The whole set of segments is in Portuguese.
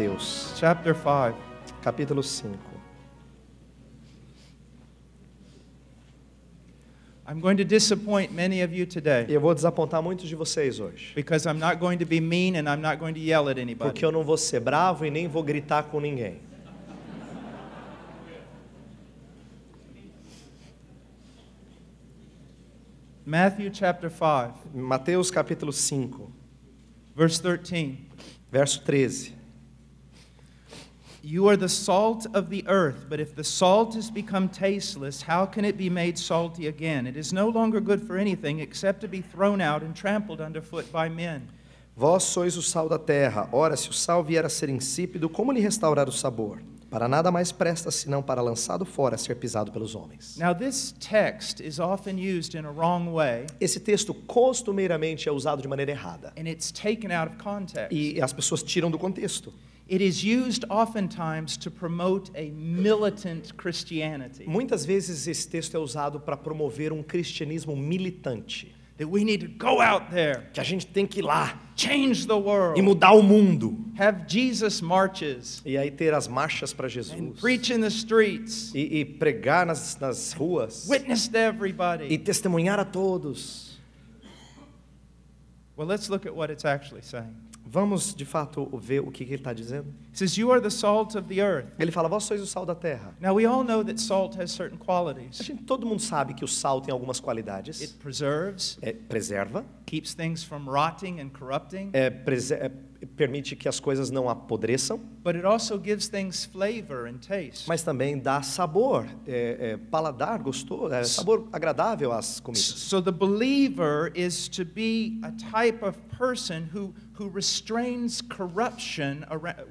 Mateus, chapter 5, capítulo 5. I'm going to disappoint many of you today. Eu vou desapontar muitos de vocês hoje. Because I'm not going to be mean and I'm not going to yell at anybody. Porque eu não vou ser bravo e nem vou gritar com ninguém. Matthew chapter 5. Mateus capítulo 5. Verse 13. Verso 13. You are the salt of the earth, but if the salt has become tasteless, how can it be made salty again? It is no longer good for anything except to be thrown out and trampled underfoot by men. Vós sois o sal da terra. Ora, se o sal vier a ser insípido, como lhe restaurar o sabor? Para nada mais presta senão para lançado fora ser pisado pelos homens. Now this text is often used in a wrong way. Esse texto costumeiramente é usado de maneira errada. And it's taken out of context. E as pessoas tiram do contexto. Muitas vezes esse texto é usado para promover um cristianismo militante. That we need to go out there, que a gente tem que ir lá. Change the world, e mudar o mundo. Have Jesus marches, e aí ter as marchas para Jesus. And preach in the streets, e, e pregar nas, nas ruas. Witness to everybody, e testemunhar a todos. Well, let's look at what it's actually saying. Vamos de fato ver o que ele está dizendo. Says, ele fala, vós sois o sal da terra. Now we all know that salt has certain qualities. A gente, todo mundo sabe que o sal tem algumas qualidades. It preserves. É, preserva. Keeps things from rotting and corrupting. É, preserva é, permite que as coisas não apodreçam. Mas também dá sabor, é, é, paladar, gostoso, é, sabor agradável às comidas. So the believer is to be a type of person who who restrains corruption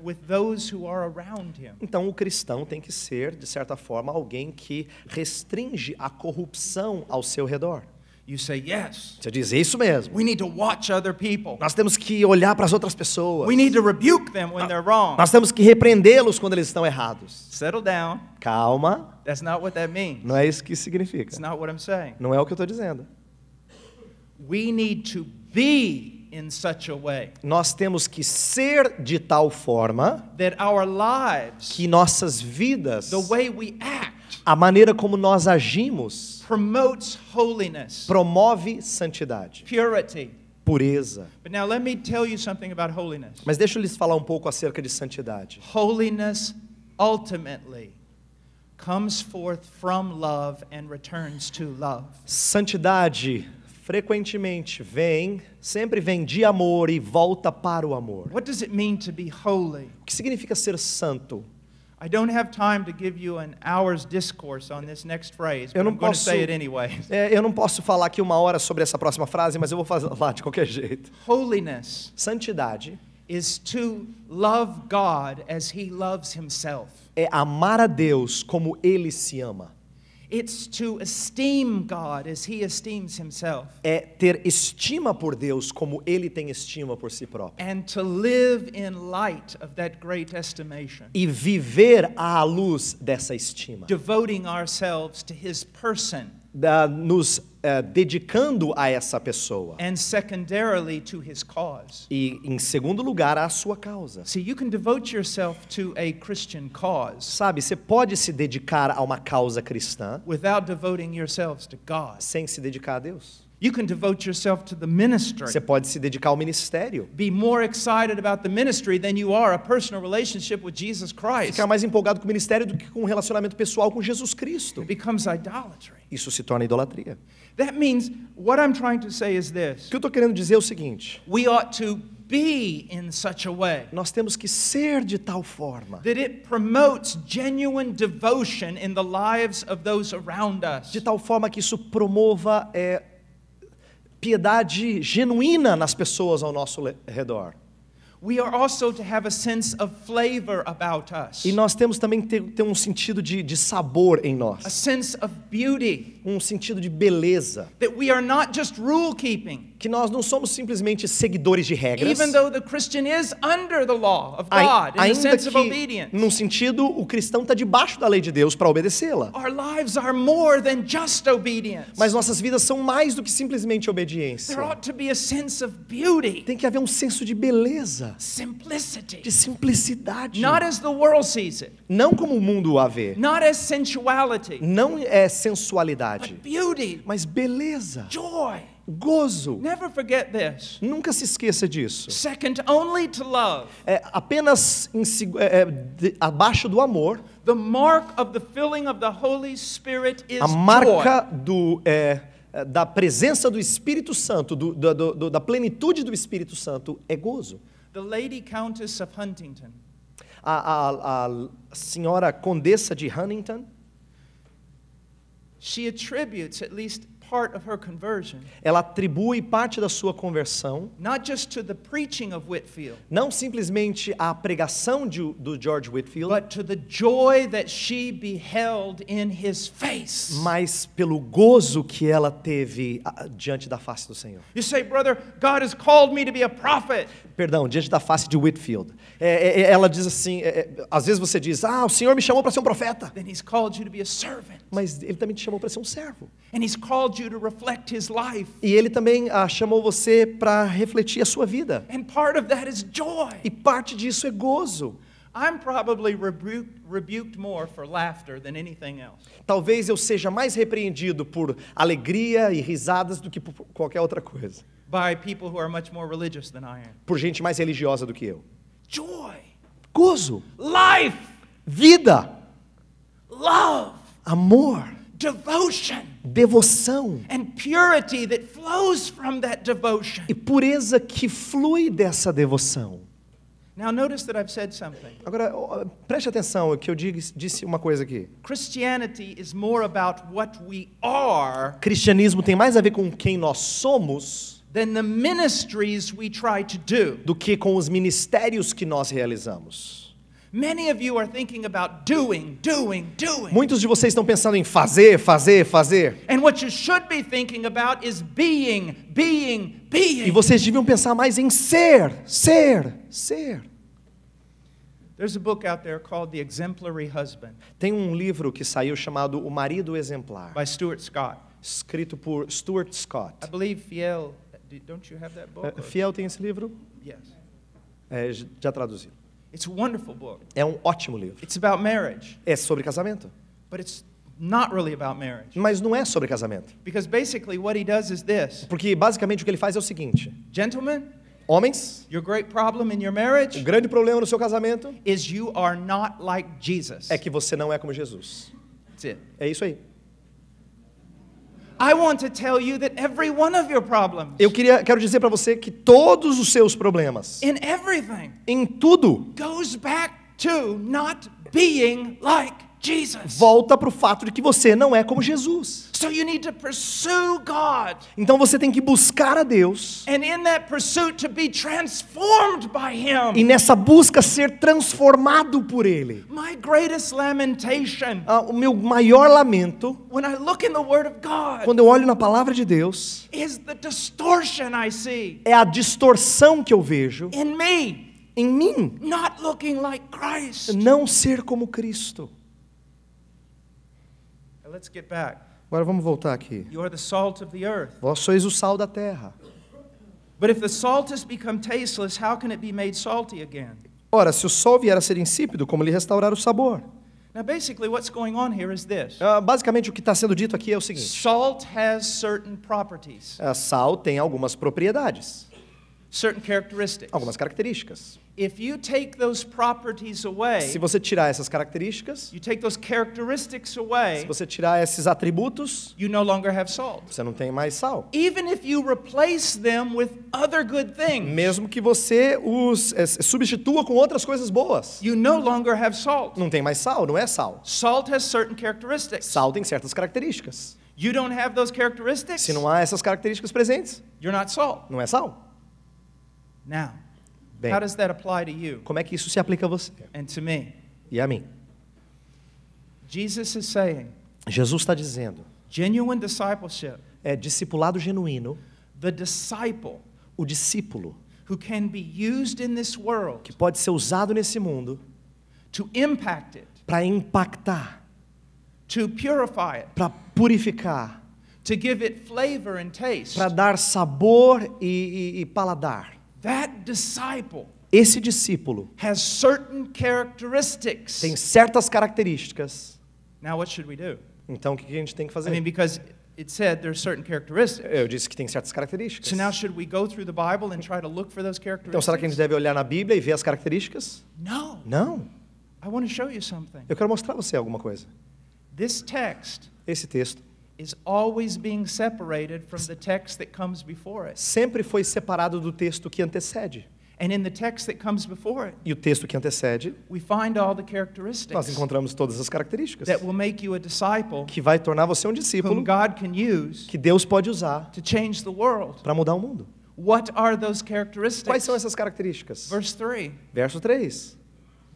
with those who are around him. Então o cristão tem que ser de certa forma alguém que restringe a corrupção ao seu redor. You say yes. Você diz é isso mesmo. We need to watch other people. Nós temos que olhar para as outras pessoas. We need to rebuke them when ah, they're wrong. Nós temos que repreendê-los quando eles estão errados. Settle down. Calma. That's not what that means. Não é isso que significa. It's not what I'm saying. Não é o que eu estou dizendo. We need to be in such a way. Nós temos que ser de tal forma that our lives, que nossas vidas, the way we act, a maneira como nós agimos promove santidade, purity. pureza. Mas deixa eu lhes falar um pouco acerca de santidade. Holiness ultimately comes forth from love and returns to love. Santidade frequentemente vem, sempre vem de amor e volta para o amor. What does it mean to be holy? O que significa ser santo? Phrase, eu, não posso, é, eu não posso falar aqui uma hora sobre essa próxima frase, mas eu vou falar de qualquer jeito. Holiness. Santidade. Is to love God as he loves himself. É amar a Deus como ele se ama. It's to esteem God as he esteems himself. É ter estima por Deus como ele tem estima por si próprio. And to live in light of that great estimation. E viver à luz dessa estima. Devoting ourselves to his person. da, nos eh, dedicando a essa pessoa. And to his cause. E em segundo lugar à sua causa. See, you can to a cause. Sabe, você pode se dedicar a uma causa cristã. to God. Sem se dedicar a Deus. You can devote yourself to the ministry. Você pode se dedicar ao ministério. Be more excited about the ministry than you are a personal relationship with Jesus Christ. Ficar mais empolgado com o ministério do que com um relacionamento pessoal com Jesus Cristo. It becomes idolatry. Isso se torna idolatria. That means what I'm trying to say is this. O que eu estou querendo dizer é o seguinte. We ought to be in such a way. Nós temos que ser de tal forma. That it promotes genuine devotion in the lives of those around us. De tal forma que isso promova é piedade genuína nas pessoas ao nosso redor. We are also to have a sense of flavor about us. E nós temos também que ter, ter um sentido de, de, sabor em nós. A sense of beauty. Um sentido de beleza. That we are not just rule keeping que nós não somos simplesmente seguidores de regras. ainda que, num sentido, o cristão está debaixo da lei de Deus para obedecê-la. Mas nossas vidas são mais do que simplesmente obediência. Tem que haver um senso de beleza, de simplicidade. Não como o mundo a vê. Não é sensualidade, mas beleza. Joy gozo. Never forget this. Nunca se esqueça disso. Second only to love. É apenas em, é, é, de, abaixo do amor. The mark of the filling of the Holy Spirit is A marca do é, é, da presença do Espírito Santo, do, do, do, da plenitude do Espírito Santo é gozo. The Lady Countess of Huntington. A, a, a senhora condessa de Huntington. She attributes at least part of her conversion. Ela atribui parte da sua conversão. Not just to the preaching of Whitfield. Não simplesmente à pregação de, do George Whitfield. But to the joy that she beheld in his face. Mas pelo gozo que ela teve diante da face do Senhor. You say, brother, God has called me to be a prophet. Perdão, diante da face de Whitfield. É, é, é ela diz assim, é, é, às vezes você diz, ah, o Senhor me chamou para ser um profeta. Then he's you to be a Mas ele também te chamou para ser um servo. And he's e ele também ah, chamou você para refletir a sua vida. E parte disso é gozo. Talvez eu seja mais repreendido por alegria e risadas do que por qualquer outra coisa. Por gente mais religiosa do que eu. Joy. Gozo. Life. Vida. Love. Amor. Devotion devoção e pureza que flui dessa devoção. Now notice that I've said something. Agora preste atenção que eu disse uma coisa aqui. Christianity is more about what we are. Cristianismo tem mais a ver com quem nós somos than the ministries we try to do. do que com os ministérios que nós realizamos. Muitos de vocês estão pensando em fazer, fazer, fazer. Being, being, being. E vocês deviam pensar mais em ser, ser, ser. Tem um livro que saiu chamado O Marido Exemplar. By Stuart Scott. Escrito por Stuart Scott. I believe Fiel, don't you have that book? Eh, Fiel tem esse livro? Yes. É, já traduzido. It's a wonderful book. É um ótimo livro. It's about marriage. É sobre casamento. But it's not really about marriage. Mas não é sobre casamento. Because basically what he does is this. Porque basicamente o que ele faz é o seguinte. Gentlemen, Homens, your great problem in your marriage o grande problema no seu casamento is you are not like Jesus. é que você não é como Jesus. É isso aí. Eu queria, quero dizer para você que todos os seus problemas, em tudo, goes back to not being like Jesus. Volta para o fato de que você não é como Jesus. So you need to pursue God. Então você tem que buscar a Deus. And in that pursuit to be transformed by him. E nessa busca ser transformado por ele. My greatest lamentation. Ah, o meu maior lamento. When I look in the word of God. Quando eu olho na palavra de Deus. Is the distortion I see. É a distorção que eu vejo. In me. Em mim. Not looking like Christ. Não ser como Cristo. Agora vamos voltar aqui. Vós sois o sal da terra. Ora, se o sal vier a ser insípido, como lhe restaurar o sabor? Now, basically, what's going on here is this. Uh, basicamente, o que está sendo dito aqui é o seguinte: salt has certain properties. Uh, sal tem algumas propriedades certain characteristics. Algumas características. If you take those properties away, se você tirar essas características, you take those characteristics away, se você tirar esses atributos, you no longer have salt. Você não tem mais sal. Even if you replace them with other good things, mesmo que você os é, substitua com outras coisas boas, you no longer have salt. Não tem mais sal, não é sal. Salt has certain characteristics. Sal tem certas características. You don't have those characteristics, se não há essas características presentes, you're not salt. Não é sal. Now, Bem, how does that apply to you como é que isso se aplica a você and to me? e a mim? Jesus is saying, Jesus está dizendo: genuine discipleship, é discipulado genuíno. The disciple, o discípulo, who can be used in this world, que pode ser usado nesse mundo, to impact it, para impactar, to purify it, para purificar, to give it flavor and taste, para dar sabor e, e, e paladar esse discípulo tem certas características. Então o que a gente tem que fazer? I mean, because it said there are certain characteristics. Eu disse que tem certas características. So now should we go through the Bible and try to look for those characteristics? Então será que a gente deve olhar na Bíblia e ver as características? No. Não. I want to show you something. Eu quero mostrar a você alguma coisa. This text. Esse texto. Sempre foi separado do texto que antecede. And in the text that comes before it, e o texto que antecede, we find all the characteristics nós encontramos todas as características that will make you a disciple, que vai tornar você um discípulo God can use, que Deus pode usar para mudar o mundo. What are those characteristics? Quais são essas características? Verse 3. Verso 3.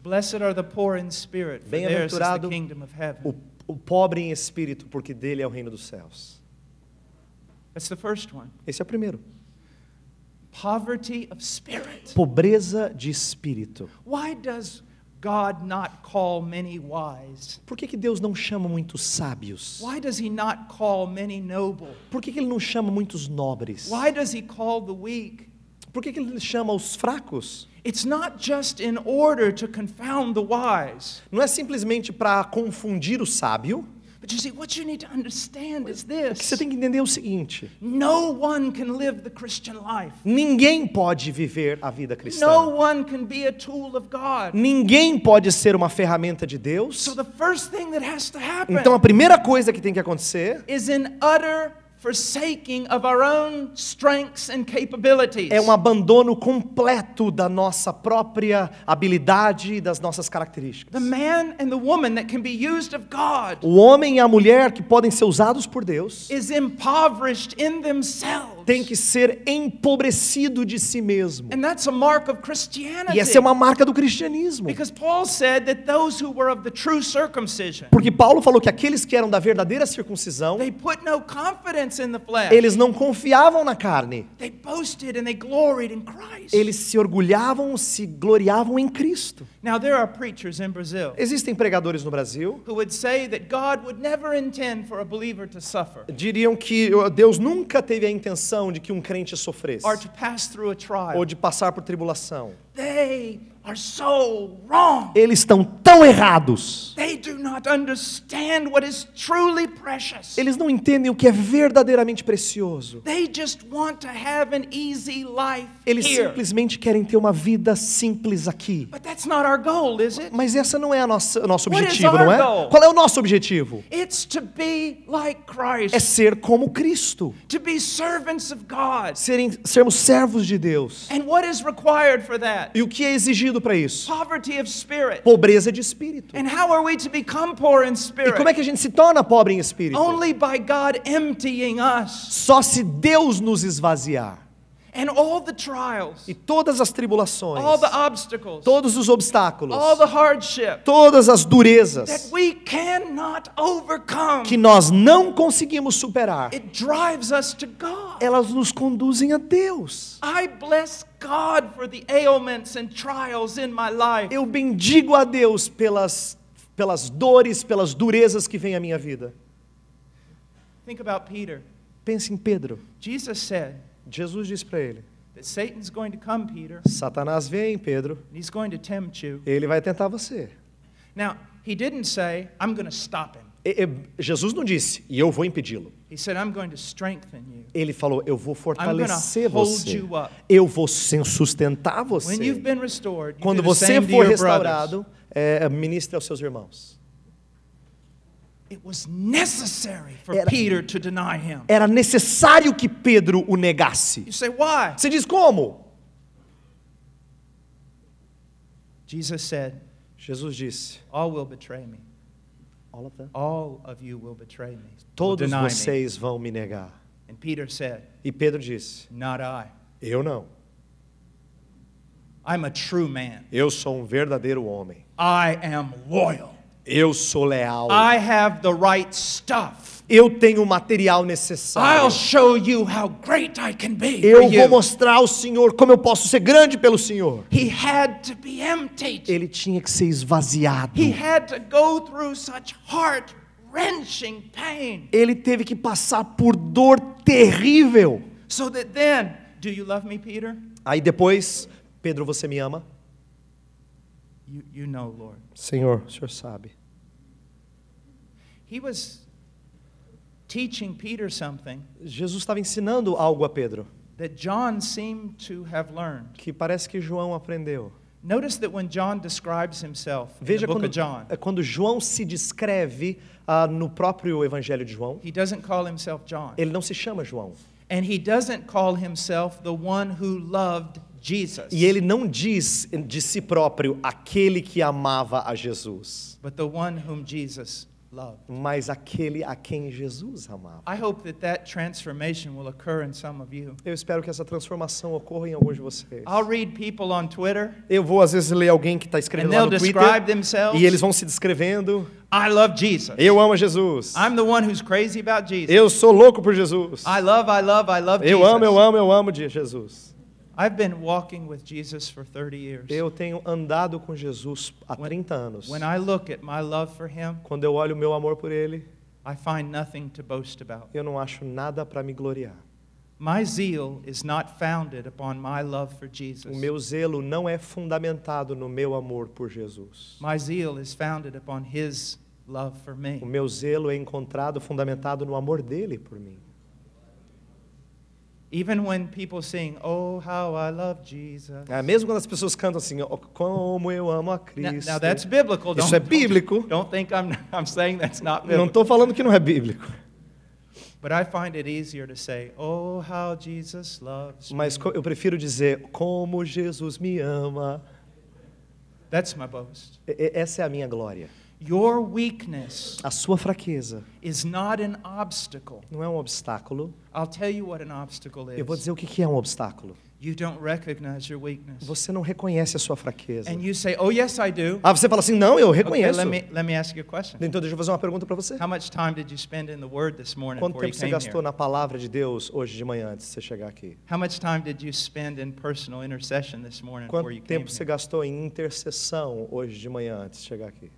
Blessed are the poor in spirit, for theirs is the kingdom of heaven o pobre em espírito, porque dele é o reino dos céus. That's the first one. Esse é o primeiro. Poverty of spirit. Pobreza de espírito. Why does God not call many wise? Por que, que Deus não chama muitos sábios? Why does he not call many noble? Por que, que ele não chama muitos nobres? Why does he call the weak? Por que, que ele chama os fracos? Não é simplesmente para confundir o sábio. But you see, what you need to understand is this. O que você tem que entender é o seguinte: no one can live the Christian life. Ninguém pode viver a vida cristã. No one can be a tool of God. Ninguém pode ser uma ferramenta de Deus. So the first thing that has to happen então a primeira coisa que tem que acontecer is an utter é um abandono completo da nossa própria habilidade e das nossas características. O homem e a mulher que podem ser usados por Deus. Is impoverished in themselves tem que ser empobrecido de si mesmo. E essa é uma marca do cristianismo. Porque Paulo falou que aqueles que eram da verdadeira circuncisão, eles não confiavam na carne. Eles se orgulhavam, se gloriavam em Cristo. Existem pregadores no Brasil que diriam que oh, Deus nunca teve a intenção de que um crente sofresse, ou de passar por tribulação. Eles estão tão errados. Eles não entendem o que é verdadeiramente precioso. Eles simplesmente querem ter uma vida simples aqui. Mas essa não é a nossa, o nosso objetivo, não é? Qual é o nosso objetivo? É ser como Cristo. Serem, sermos servos de Deus. E o que é exigido? sentido para isso? Pobreza de espírito. E como é que a gente se torna pobre em espírito? Só se Deus nos esvaziar. And all the trials, e todas as tribulações, all the obstacles, todos os obstáculos, all the hardship, todas as durezas that we cannot overcome, que nós não conseguimos superar, it drives us to God. elas nos conduzem a Deus. I bless God for the ailments and trials in my life. Eu bendigo a Deus pelas, pelas dores, pelas durezas que vêm à minha vida. Think about Peter. Pense em Pedro. Jesus disse Jesus disse para ele: Satan's going to come, Peter. Satanás vem, Pedro. And he's going to tempt you. Ele vai tentar você. Now, he didn't say, I'm going to stop him. E, e, Jesus não disse, e eu vou impedi-lo. Ele falou, eu vou fortalecer você. Eu vou sustentar você. Quando você for restaurado, é, ministre aos seus irmãos. It was necessary for era, Peter to deny him. era necessário que Pedro o negasse. You say, Why? Você diz como? Jesus said, Jesus disse: All will betray me. All of them? All of you will betray me. Todos will vocês me. vão me negar. And Peter said, e Pedro disse: Not I. Eu não. I'm a true man. Eu sou um verdadeiro homem. I am loyal. Eu sou leal. I have the right stuff. Eu tenho o material necessário. I'll show you how great I can be eu vou mostrar ao Senhor como eu posso ser grande pelo Senhor. He had to be emptied. Ele tinha que ser esvaziado. He had to go through such heart wrenching pain. Ele teve que passar por dor terrível. So that then, do you love me, Peter? Aí depois, Pedro, você me ama? You, know, Lord. Senhor, o Senhor sabe. He was teaching Peter something Jesus estava ensinando algo a Pedro that John seemed to have learned. que parece que João aprendeu. Notice that when John describes himself Veja the book quando, of John, é quando João se descreve ah, no próprio Evangelho de João. he doesn't call himself John. Ele não se chama João. And he doesn't call himself the one who loved Jesus. E ele não diz de si próprio aquele que amava a Jesus. But the one whom Jesus loved. Mas aquele a quem Jesus amava. I hope that that transformation will occur in some of you. Eu espero que essa transformação ocorra em alguns de vocês. I'll read people on Twitter. Eu vou às vezes ler alguém que está escrevendo lá no Twitter. Themselves. E eles vão se descrevendo. I love Jesus. Eu amo Jesus. I'm the one who's crazy about Jesus. Eu sou louco por Jesus. I love, I love, I love Jesus. Eu amo, eu amo, eu amo de Jesus. I've been walking with Jesus for 30 years. Eu tenho andado com Jesus há 30 anos. When I look at my love for him, quando eu olho o meu amor por ele, I find nothing to boast about. Eu não acho nada para me gloriar. My zeal is not founded upon my love for Jesus. O meu zelo não é fundamentado no meu amor por Jesus. My zeal is founded upon his love for me. O meu zelo é encontrado fundamentado no amor dele por mim. Even when people sing, "Oh, how I love Jesus." É, mesmo quando as pessoas cantam assim, oh, como eu amo a Cristo. Now, now that's biblical. Isso don't, é bíblico. Don't, don't think I'm, I'm saying that's not biblical. Não estou falando que não é bíblico. But I find it easier to say, "Oh, how Jesus loves." Me. Mas eu prefiro dizer, como Jesus me ama. That's my boast. E essa é a minha glória. Your weakness a sua fraqueza is not an obstacle. não é um obstáculo. I'll tell you what an obstacle is. Eu vou dizer o que é um obstáculo. You don't recognize your weakness. Você não reconhece a sua fraqueza. And you say, oh, yes, I do. Ah, você fala assim, não, eu reconheço. Okay, let me, let me ask you a question. Então deixa eu fazer uma pergunta para você. Quanto tempo você gastou here? na palavra de Deus hoje de manhã antes de você chegar aqui? Quanto you tempo came você here? gastou em intercessão hoje de manhã antes de chegar aqui?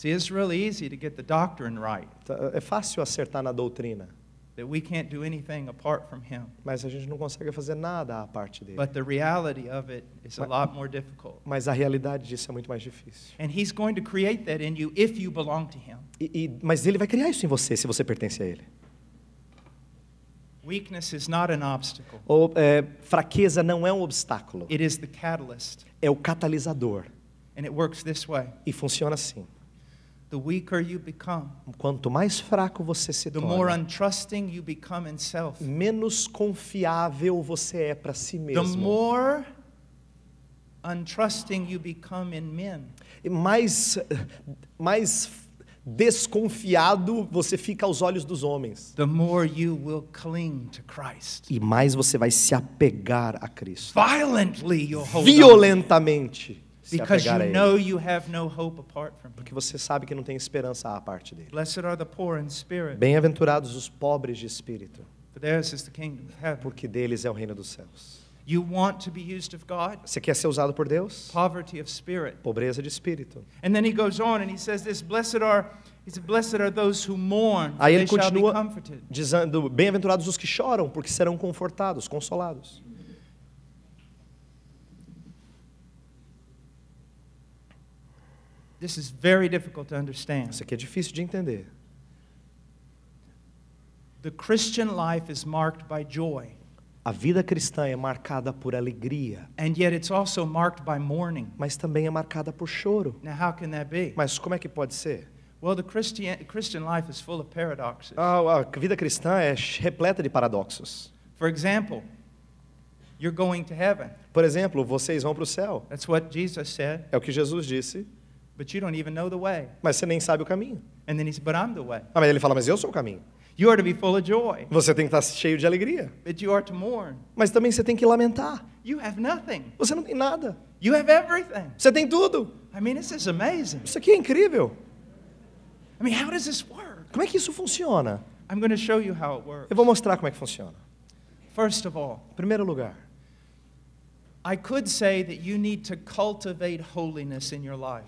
See, it's really easy to get the doctrine right. Tá, é fácil acertar na doutrina. That we can't do anything apart from him. Mas a gente não consegue fazer nada à parte dele. But the reality of it is mas, a lot more difficult. Mas a realidade disso é muito mais difícil. And he's going to create that in you if you belong to him. E, e, mas ele vai criar isso em você se você pertence a ele. Weakness is not an obstacle. Ou, é, fraqueza não é um obstáculo. It is the catalyst. É o catalisador. And it works this way. E funciona assim. Quanto mais fraco você se torna, menos confiável você é para si mesmo. The more untrusting you become in men. Mais, mais desconfiado você fica aos olhos dos homens. The more you will cling to Christ. E mais você vai se apegar a Cristo. Violently, Violentamente Because you know you have no hope apart from Porque você sabe que não tem esperança à parte dele. Blessed are the poor in spirit, Bem-aventurados os pobres de espírito, for theirs is the kingdom of heaven. porque deles é o reino dos céus. You want to be used of God? Você quer ser usado por Deus? Poverty of spirit. Pobreza de espírito. And then he goes on and he says this, blessed are blessed are those who mourn, Aí ele continua dizendo: Bem-aventurados os que choram, porque serão confortados, consolados. This is very difficult to understand. Isso aqui é difícil de entender. The Christian life is marked by joy. A vida cristã é marcada por alegria. And yet it's also marked by mourning. Mas também é marcada por choro. Now how can that be? Mas como é que pode ser? Well, the Christian, Christian life is full of paradoxes. Ah, a vida cristã é repleta de paradoxos. For example, you're going to heaven. Por exemplo, vocês vão para o céu. That's what Jesus said. É o que Jesus disse. But you don't even know the way. Mas você nem sabe o caminho. And then he said, But I'm the way. Ah, mas ele fala, mas eu sou o caminho. You are to be full of joy. Você tem que estar cheio de alegria. But you are to mourn. Mas também você tem que lamentar. You have nothing. Você não tem nada. You have everything. Você tem tudo. I mean, this is amazing. Isso aqui é incrível. I mean, how does this work? Como é que isso funciona? I'm show you how it works. Eu vou mostrar como é que funciona. First of all, primeiro lugar,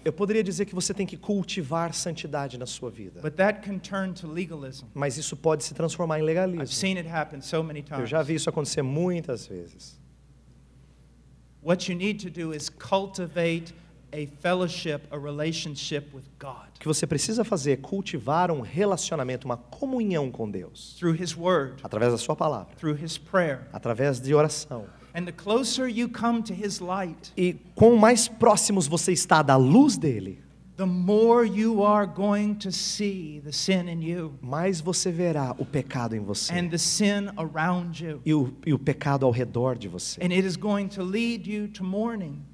eu poderia dizer que você tem que cultivar santidade na sua vida. Mas isso pode se transformar em legalismo. So Eu já vi isso acontecer muitas vezes. What you need to do is cultivate a fellowship, a relationship with God. O que você precisa fazer é cultivar um relacionamento, uma comunhão com Deus. Through his word. Através da sua palavra. Through his prayer. Através de oração e quanto mais próximos você está da luz dele, mais você verá o pecado em você e o, e o pecado ao redor de você.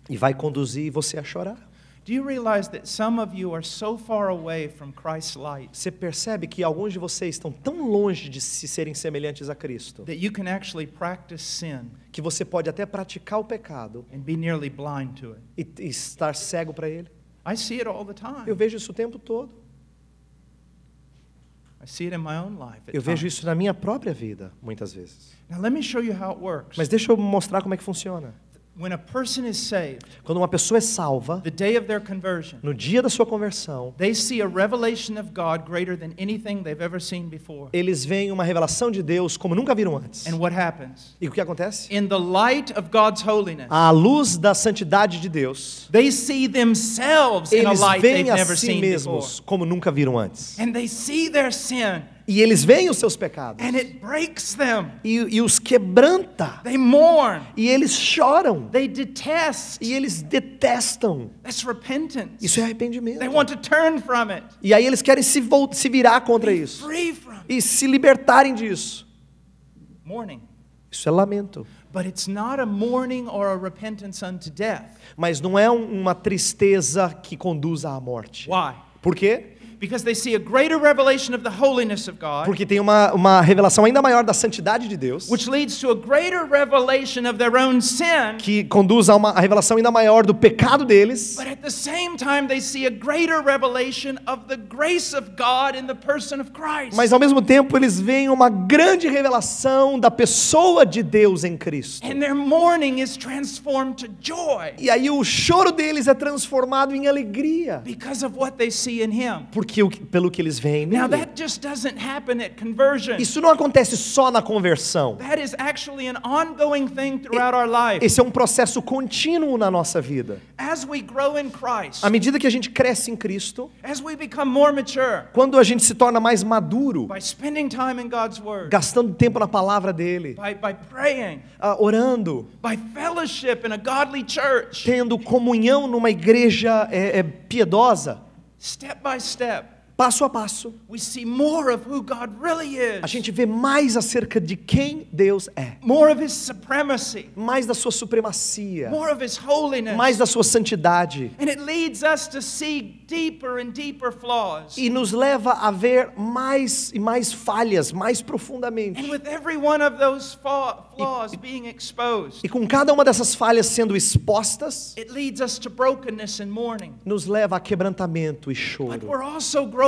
E vai conduzir você a chorar. Do you realize that some of you are so far away from Christ's light? Você percebe que alguns de vocês estão tão longe de se serem semelhantes a Cristo? That you can actually practice sin. Que você pode até praticar o pecado. And be nearly blind to it. E, estar cego para ele. I see it all the time. Eu vejo isso o tempo todo. I see it in my own life Eu vejo isso na minha própria vida, muitas vezes. Now, let me show you how it works. Mas deixa eu mostrar como é que funciona saved, quando uma pessoa é salva, no dia da sua conversão, Eles veem uma revelação de Deus como nunca viram antes. E o que acontece? In the light of God's holiness, à luz da santidade de Deus, they see themselves eles veem a si mesmos before. como nunca viram antes. And they see their sin. E eles veem os seus pecados. And it breaks them. E, e os quebranta. They mourn. E eles choram. They detest. E eles detestam. That's repentance. Isso é arrependimento. They want to turn from it. E aí eles querem se, se virar contra Be isso. Free from E se libertarem disso. Mourning. Isso é lamento. Mas não é uma tristeza que conduz à morte. Why? Por quê? Porque tem uma, uma revelação ainda maior da santidade de Deus. Que conduz a uma a revelação ainda maior do pecado deles. Mas ao mesmo tempo eles veem uma grande revelação da pessoa de Deus em Cristo. E aí o choro deles é transformado em alegria. Because of what they see in him. Porque que, pelo que eles veem. Now, Isso não acontece só na conversão. Esse é um processo contínuo na nossa vida. Christ, à medida que a gente cresce em Cristo, mature, quando a gente se torna mais maduro, word, gastando tempo na palavra dele, by, by praying, uh, orando, tendo comunhão numa igreja é, é, piedosa, step by step passo a passo, really a gente vê mais acerca de quem Deus é, mais da sua supremacia, mais da sua santidade, deeper deeper e nos leva a ver mais e mais falhas, mais profundamente. E, e, com cada uma dessas falhas sendo expostas, nos leva a quebrantamento e choro. But we're also growing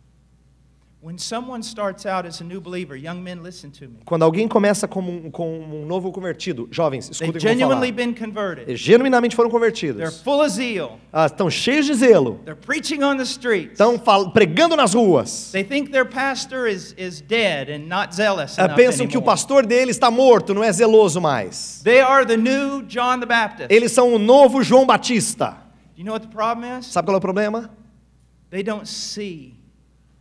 Quando alguém começa como um, um novo convertido, jovens, escutem o que eu vou genuinamente foram convertidos. full of zeal. Ah, estão cheios de zelo. on the Estão pregando nas ruas. They think their pastor is, is dead and not zealous ah, pensam que o pastor dele está morto, não é zeloso mais. They are the new John the Baptist. Eles são o novo João Batista. You know what the problem is? Sabe qual é o problema? They don't see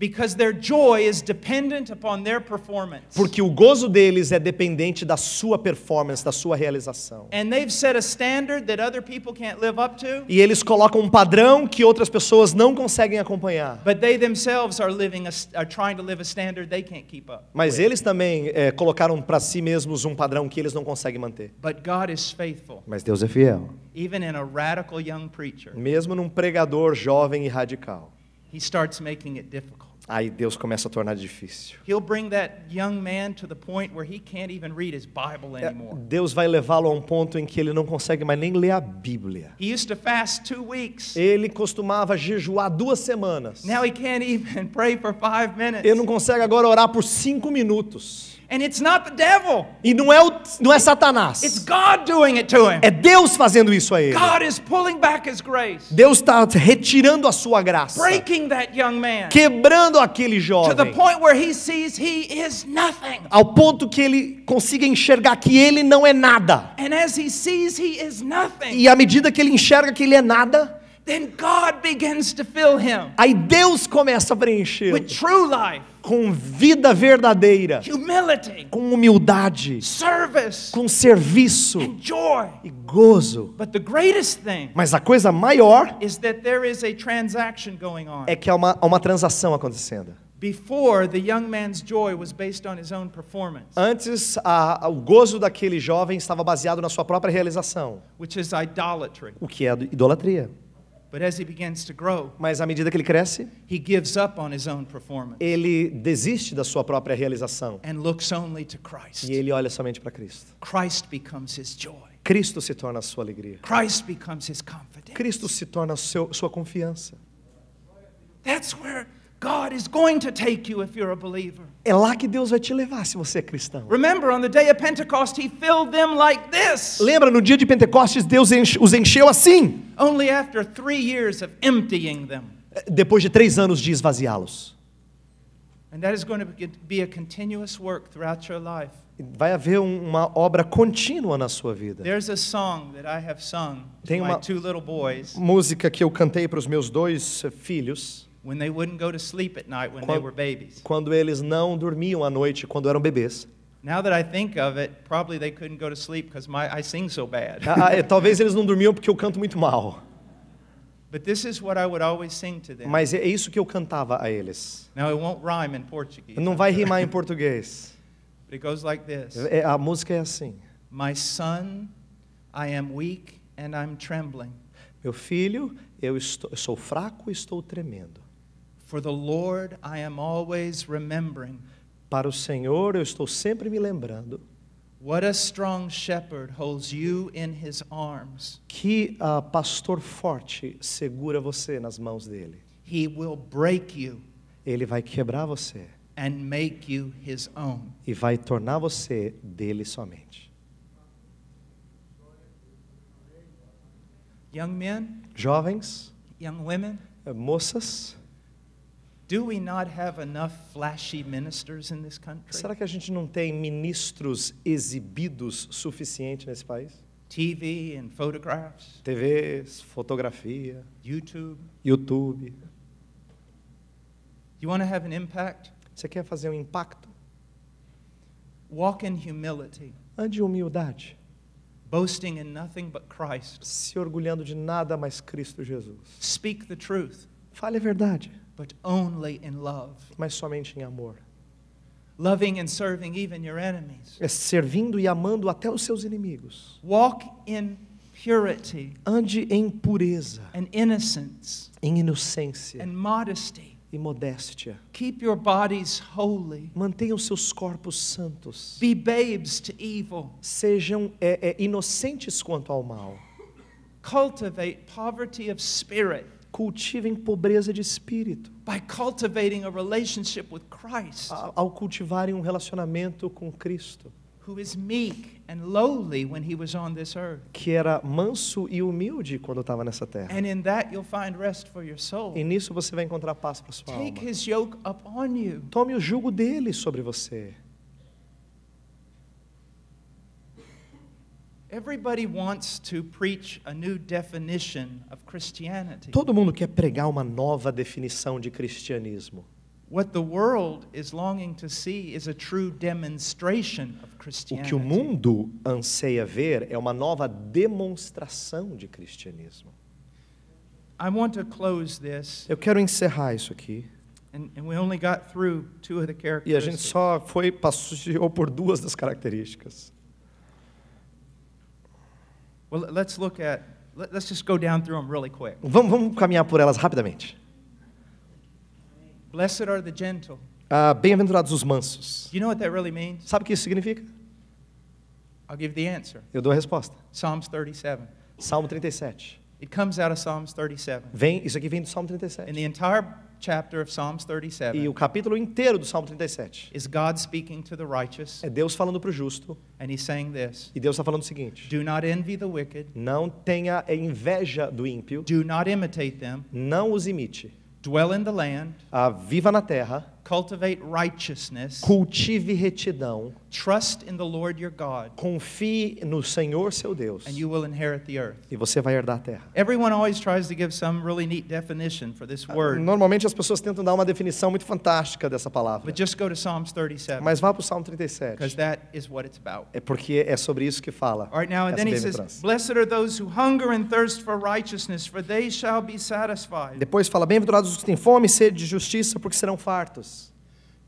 Because their joy is dependent upon their performance. Porque o gozo deles é dependente da sua performance, da sua realização. And they've set a standard that other people can't live up to. E eles colocam um padrão que outras pessoas não conseguem acompanhar. But they themselves are living a, are trying to live a standard they can't keep up. Mas with. eles também é, colocaram para si mesmos um padrão que eles não conseguem manter. But God is faithful. Mas Deus é fiel. Even in a radical young preacher. Mesmo num pregador jovem e radical. He starts making it difficult. Aí Deus começa a tornar difícil. É, Deus vai levá-lo a um ponto em que ele não consegue mais nem ler a Bíblia. Ele costumava jejuar duas semanas. Now Ele não consegue agora orar por cinco minutos. And it's not the devil. E não é, o, não é Satanás. It's God doing it to him. É Deus fazendo isso a ele. God is pulling back his grace. Deus está retirando a sua graça. Breaking that young man. Quebrando aquele jovem. To the point where he sees he is nothing. Ao ponto que ele consiga enxergar que ele não é nada. And as he sees he is nothing. E à medida que ele enxerga que ele é nada, Then God begins to fill him. Aí Deus começa a preencher with true life, com vida verdadeira, humility, com humildade, service, com serviço and joy. e gozo. But the greatest thing Mas a coisa maior is that there is a transaction going on. é que há uma, uma transação acontecendo. Antes a, a, o gozo daquele jovem estava baseado na sua própria realização. Which is idolatry. O que é idolatria? Mas à medida que ele cresce, ele desiste da sua própria realização e ele olha somente para Cristo. Cristo se torna a sua alegria. Cristo se torna a sua confiança. That's where God is going to take you if you're a believer. É lá que Deus vai te levar se você é cristão. Remember on the day of Pentecost he filled them like this. Lembra no dia de Pentecostes Deus os encheu assim? Only after three years of emptying them. Eh, depois de três anos de esvaziá-los. And that is going to be a continuous work throughout your life. Vai haver uma obra contínua na sua vida. There's a song that I have sung Tem uma two little boys. música que eu cantei para os meus dois filhos. Quando, quando eles não dormiam à noite quando eram bebês. Now that I think of it, probably they couldn't go to sleep because I sing so bad. Ah, ah, é, talvez eles não dormiam porque eu canto muito mal. But this is what I would always sing to them. Mas é isso que eu cantava a eles. Now it won't rhyme in Portuguese. Não vai rimar em português. But it goes like this. É, a música é assim. My son, I am weak and I'm trembling. Meu filho, eu, estou, eu sou fraco e estou tremendo. For the Lord I am always remembering. Para o Senhor eu estou sempre me lembrando. What a strong shepherd holds you in his arms. Que uh, pastor forte segura você nas mãos dele. He will break you. Ele vai quebrar você. And make you his own. E vai tornar você dele somente. Young men, jovens, young women, eh, moças, Será que a gente não tem ministros exibidos suficiente nesse país? TV and photographs. TVs, fotografia. YouTube. YouTube. You want to have an impact? Você quer fazer um impacto? Walk in humility. Ande em humildade. Boasting in nothing but Christ. Se orgulhando de nada mais Cristo Jesus. Speak the truth. Fale a verdade but only in love. Mas somente em amor. Loving and serving even your enemies. É servindo e amando até os seus inimigos. Walk in purity. Ande em pureza. And innocence. Em inocência. And modesty. E modéstia. Keep your bodies holy. Mantenham seus corpos santos. Be babes to evil. Sejam é, é, inocentes quanto ao mal. Cultivate poverty of spirit cultivem pobreza de espírito. By cultivating a relationship with Christ. ao cultivarem um relacionamento com Cristo. Who is meek and lowly when he was on this earth. Que era manso e humilde quando estava nessa terra. And in that you'll find rest for your soul. E nisso você vai encontrar paz para sua Take alma. His yoke upon you. Tome o jugo dele sobre você. Everybody wants to preach a new definition of Christianity. Todo mundo quer pregar uma nova definição de cristianismo. What the world is longing to see is a true demonstration of Christianity. O que o mundo anseia ver é uma nova demonstração de cristianismo. I want to close this. Eu quero encerrar isso aqui. And, and we only got through two of the characteristics. E a gente só foi passou por duas das características. Well, let's look at let's just go down through them really quick. Vamos, vamos caminhar por elas rapidamente. Blessed are the gentle. Ah, bem-aventurados os mansos. You know what that really means? Sabe o que isso significa? I'll give the answer. Eu dou a resposta. Psalms 37. Salmo 37. It comes out of Psalms 37. Vem, isso aqui vem do Salmo 37. And the entire chapter of Psalms 37 e o capítulo inteiro do Salmo 37 is God speaking to the righteous, é Deus falando para o justo. And he's saying this, e Deus está falando o seguinte: Do not envy the wicked, Não tenha inveja do ímpio. Do not imitate them, não os imite. Dwell in the land, ah, viva na terra. Cultivate righteousness. Cultive retidão. Trust in the Lord your God. Confie no Senhor seu Deus. And you will inherit the earth. E você vai herdar a terra. Everyone always tries to give some really neat definition for this word. Normalmente as pessoas tentam dar uma definição muito fantástica dessa palavra. But just go to Psalms 37. Mas vá para o Salmo 37. Because that is what it's about. É porque é sobre isso que fala. All right now and then he says, "Blessed are those who hunger and thirst for righteousness, for they shall be satisfied." Depois fala: "Bem-aventurados os que têm fome e sede de justiça, porque serão fartos."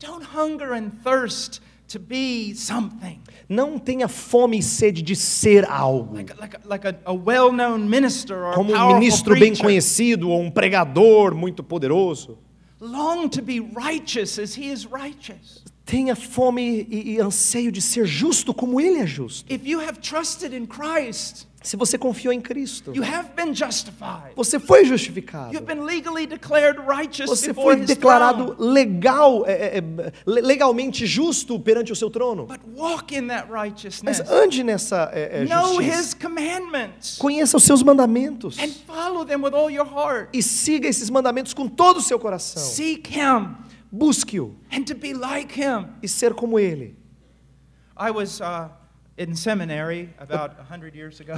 Don't hunger and thirst to be something. Não tenha fome e sede de ser algo. Like, like, like a, a well Como um ministro bem conhecido ou um pregador muito poderoso. Long to be righteous as he is righteous. Tenha fome e, e anseio de ser justo como ele é justo. If you have trusted in Christ, se você confiou em Cristo, você foi justificado. você foi declarado legal, é, é, é legalmente justo perante o seu trono. Mas ande nessa é, é justiça. Conheça os seus mandamentos. E siga esses mandamentos com todo o seu coração. Busque-o. Like e ser como ele. Eu was uh, in seminary about 100 years ago.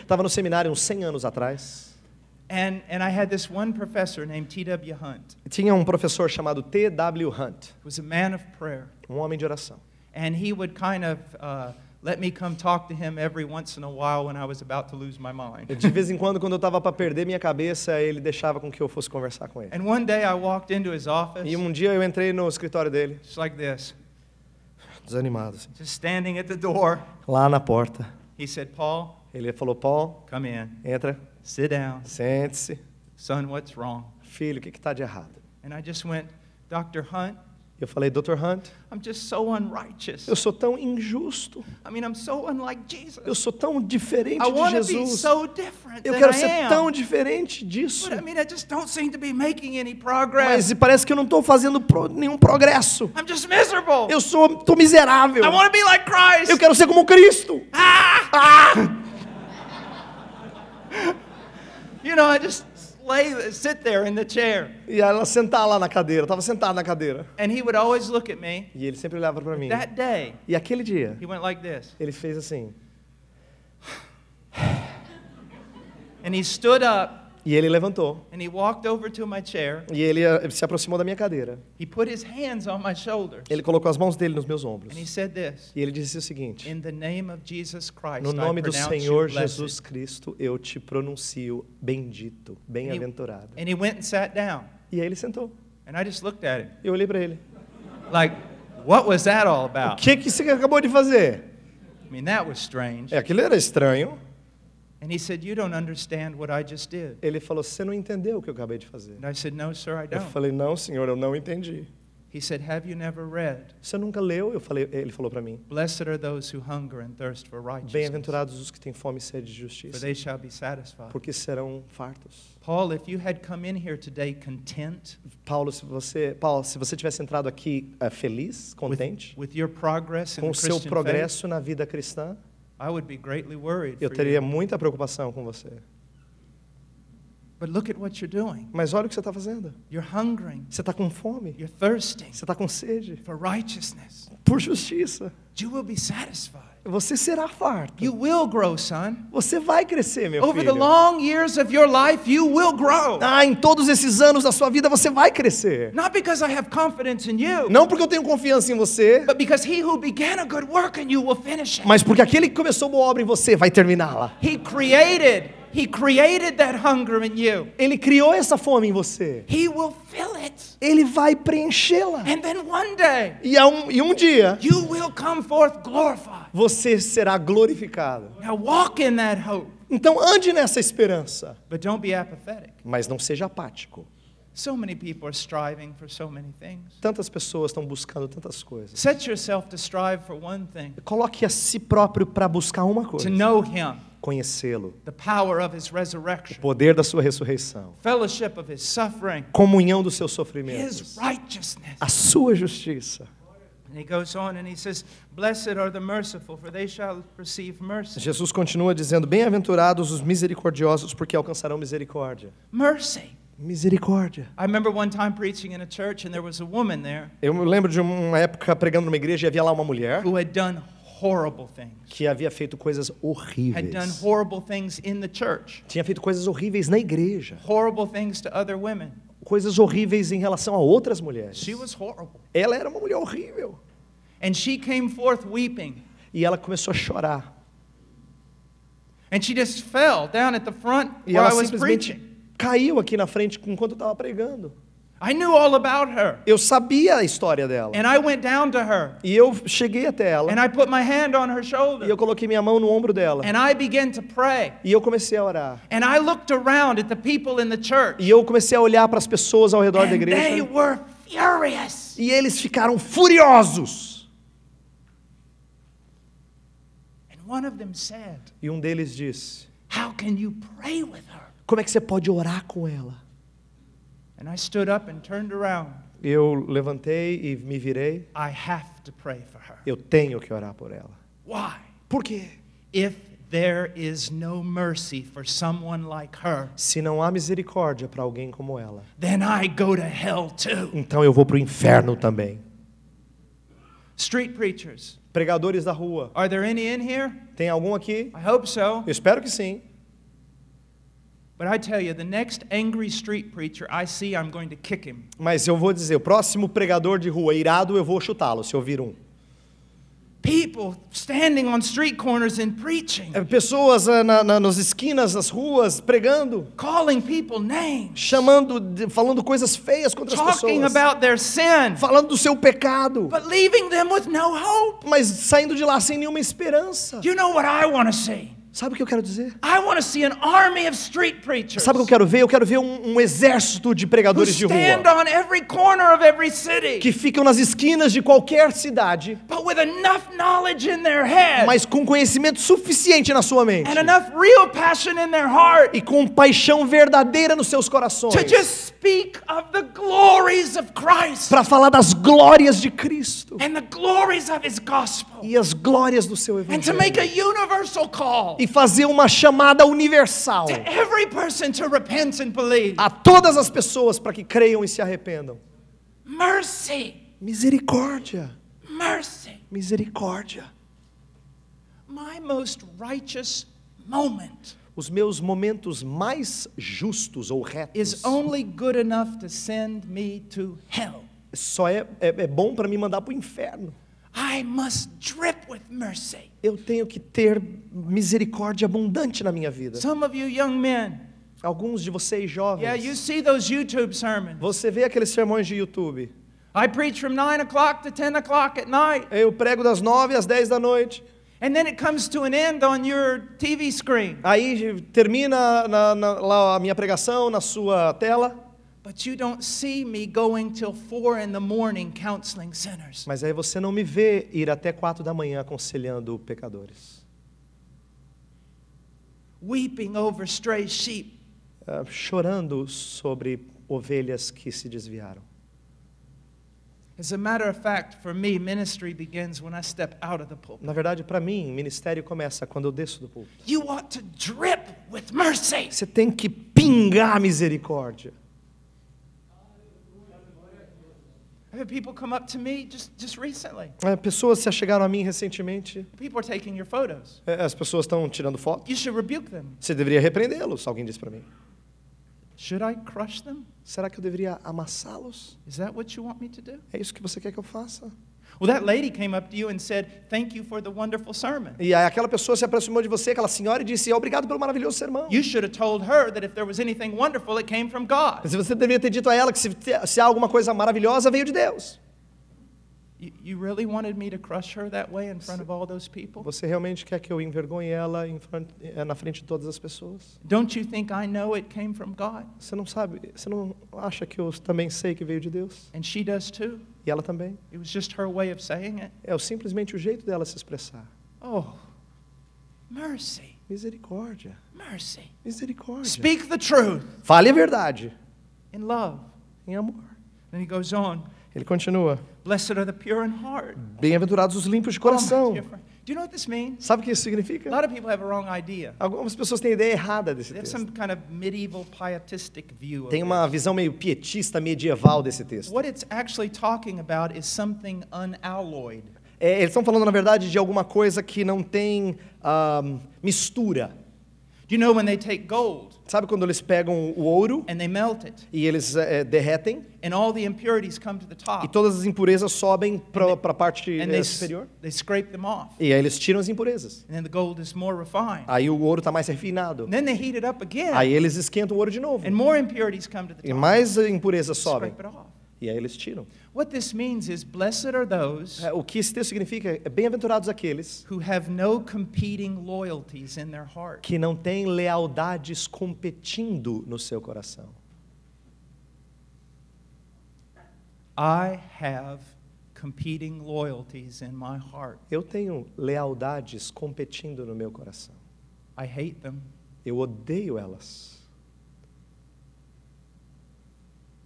Estava no seminário uns 100 anos atrás. And, and I had this one professor named T.W. Hunt. Tinha um professor chamado T.W. Hunt. Was a man of prayer. Um homem de oração. And he would kind of uh, let me come talk to him every once in a while when I was about to lose my mind. De vez em quando, quando eu estava para perder minha cabeça, ele deixava com que eu fosse conversar com ele. And one day I walked into his office. E um dia eu entrei no escritório dele. Just like this desanimado. Assim. at the door. Lá na porta. He said, Paul. Ele falou, Paul. Come in. Entra. Sente-se. Filho, o que está de errado? And I just went, Dr. Hunt. Eu falei, Dr. Hunt, so eu sou tão injusto. I mean, I'm so unlike Jesus. Eu sou tão diferente I de Jesus. So eu quero I ser am. tão diferente disso. But, I mean, I just don't seem to be making any progress. Mas parece que eu não estou fazendo pro, nenhum progresso. I'm just miserable. Eu sou tô miserável. I want to be like Christ. Eu quero ser como Cristo. Ah! ah! you know, I just lay, sit there in the chair. E ela sentar lá na cadeira, estava sentada na cadeira. And he would always look at me. E ele sempre olhava para mim. That day. E aquele dia. He went like this. Ele fez assim. and he stood up. E ele levantou. And he walked over to my chair. E ele eh, se aproximou da minha cadeira. He put his hands on my shoulders. Ele colocou as mãos dele nos meus ombros. And he said this, e ele disse o seguinte: In the name of Jesus Christ, No nome I do Senhor Jesus Cristo, eu te pronuncio bendito, bem-aventurado. And he went and sat down. E aí ele sentou. And I just looked at him. Eu olhei para ele. Like, what was that all about? O que que você acabou de fazer? I mean, that was strange. É, aquilo era estranho. Ele falou, você não entendeu o que eu acabei de fazer. Eu falei, não, senhor, eu não entendi. He said, Have you never read? Você nunca leu? Eu falei, ele falou para mim. Blessed are those who hunger and thirst for righteousness. Bem-aventurados os que têm fome e sede de justiça. For they shall be satisfied. Porque serão fartos. Paul, if you had come in here today content. Paulo, se você, Paulo, se você tivesse entrado aqui uh, feliz, contente. With, with your progress in com seu progresso faith, na vida cristã. Eu teria muita preocupação com você. Mas olha o que você está fazendo. Você está com fome. Você está com sede. Por justiça. Você será você será farto. You will grow, son. Você vai crescer, meu Over filho. The long years of your life, you will grow. Ah, em todos esses anos da sua vida você vai crescer. Not because I have confidence in you. Não porque eu tenho confiança em você. But because he who began a good work in you will finish it. Mas porque aquele que começou uma obra em você vai terminá-la. He created He created that hunger in you. Ele criou essa fome em você. He will fill it. Ele vai preenchê-la. And then one day, e um, e um dia, you will come forth glorified você será glorificado. walk in that hope. Então ande nessa esperança. But don't be apathetic. Mas não seja apático. So many people are striving for so many things. Tantas pessoas estão buscando tantas coisas. Set yourself to strive for one thing. Coloque a si próprio para buscar uma coisa. To know him. Conhecê-lo. The power of his resurrection. O poder da sua ressurreição. Fellowship of his suffering. Comunhão do seu sofrimento. His righteousness. A sua justiça. And he goes on and he says, "Blessed are the merciful, for they shall receive mercy." Jesus continua dizendo: "Bem-aventurados os misericordiosos, porque alcançarão misericórdia." Mercy. Misericórdia. Eu me lembro de uma época pregando numa igreja e havia lá uma mulher que havia feito coisas horríveis. Tinha feito coisas horríveis na igreja. Horrible things to other women coisas horríveis em relação a outras mulheres. Ela era uma mulher horrível. E ela começou a chorar. e ela simplesmente caiu aqui na frente enquanto eu estava pregando. Eu sabia a história dela. E eu cheguei até ela. E eu coloquei minha mão no ombro dela. E eu comecei a orar. E eu comecei a olhar para as pessoas ao redor da igreja. E eles ficaram furiosos. e um deles disse: Como é que você pode orar com ela? Eu levantei e me virei. Eu tenho que orar por ela. Why? Por quê? If there is no mercy for someone like her, se não há misericórdia para alguém como ela, then I go to hell too. Então eu vou para o inferno também. Street preachers. Pregadores da rua. Are there any in here? Tem algum aqui? I hope so. Eu espero que sim. Mas eu vou dizer, o próximo pregador de rua irado, eu vou chutá-lo se ouvir um. People standing on street corners and preaching. É, pessoas ah, na, na, nas esquinas, das ruas, pregando. Calling people names. Chamando, falando coisas feias contra Talking as pessoas. Talking About their sin. Falando do seu pecado. But leaving them with no hope. Mas saindo de lá sem nenhuma esperança. You know what I want to see? Sabe o que eu quero dizer? Sabe o que eu quero ver? Eu quero ver um, um exército de pregadores de rua que ficam nas esquinas de qualquer cidade, mas com conhecimento suficiente na sua mente e com paixão verdadeira nos seus corações para falar das glórias de Cristo e as glórias do seu Evangelho. E e fazer uma chamada universal a todas as pessoas para que creiam e se arrependam. Mercy. Misericórdia. Mercy. Misericórdia. My most righteous moment os meus momentos mais justos ou retos só é, é, é bom para me mandar para o inferno. I must drip with mercy. Eu tenho que ter misericórdia abundante na minha vida. Some of you young men, Alguns de vocês jovens. Yeah, you see those YouTube sermons. Você vê aqueles sermões de YouTube. I preach from 9 o'clock to 10 o'clock at night. Eu prego das 9 às 10 da noite. And then it comes to an end on your TV screen. Aí termina na, na, lá a minha pregação na sua tela. But you don't see me going till four in the morning counseling sinners. Mas aí você não me vê ir até quatro da manhã aconselhando pecadores. Weeping over stray sheep. Uh, chorando sobre ovelhas que se desviaram. Na verdade, para mim, ministério começa quando eu desço do púlpito. You ought to drip with mercy. Você tem que pingar misericórdia. É, pessoas se chegaram a mim recentemente. É, as pessoas estão tirando fotos. Você deveria repreendê-los, alguém disse para mim. Será que eu deveria amassá-los? É isso que você quer que eu faça? E aquela pessoa se aproximou de você, aquela senhora e disse: "Obrigado pelo maravilhoso sermão." você deveria ter dito a ela que se, se há alguma coisa maravilhosa veio de Deus. Você realmente quer que eu envergonhe ela eh, na frente de todas as pessoas? Don't you think I know it came from God? Você não sabe, você não acha que eu também sei que veio de Deus? And she does too. E ela também. It was just her way of saying it. É simplesmente o jeito dela se expressar. Oh, mercy. Misericórdia. Mercy. Misericórdia. Speak the truth. Fale a verdade. In love. Em amor. Then he goes on. Ele continua. Blessed are the pure in heart. Bem-aventurados os limpos de oh, coração. Oh, do you know what this means? Sabe o que isso significa? A lot of people have a wrong idea. Algumas pessoas têm ideia errada desse They texto. some kind of medieval pietistic view Tem uma visão meio pietista medieval desse texto. What it's actually talking about is something unalloyed. É, eles estão falando na verdade de alguma coisa que não tem um, mistura you know when they take gold? Sabe quando eles pegam o ouro and they melt it? e eles é, derretem? And all the impurities come to the top. E todas as impurezas sobem para a parte and eh, they, superior? They scrape them off. E aí eles tiram as impurezas. And then the gold is more refined. Aí o ouro está mais refinado. And then they heat it up again. Aí eles esquentam o ouro de novo. And more impurities come to the top. E mais impurezas sobem. Scrape it off. E aí eles tiram. What this means is blessed are those é, o que esse texto significa é bem-aventurados aqueles who have no competing loyalties in their heart. que não têm lealdades competindo no seu coração. I have competing loyalties in my heart. Eu tenho lealdades competindo no meu coração. I hate them. Eu odeio elas.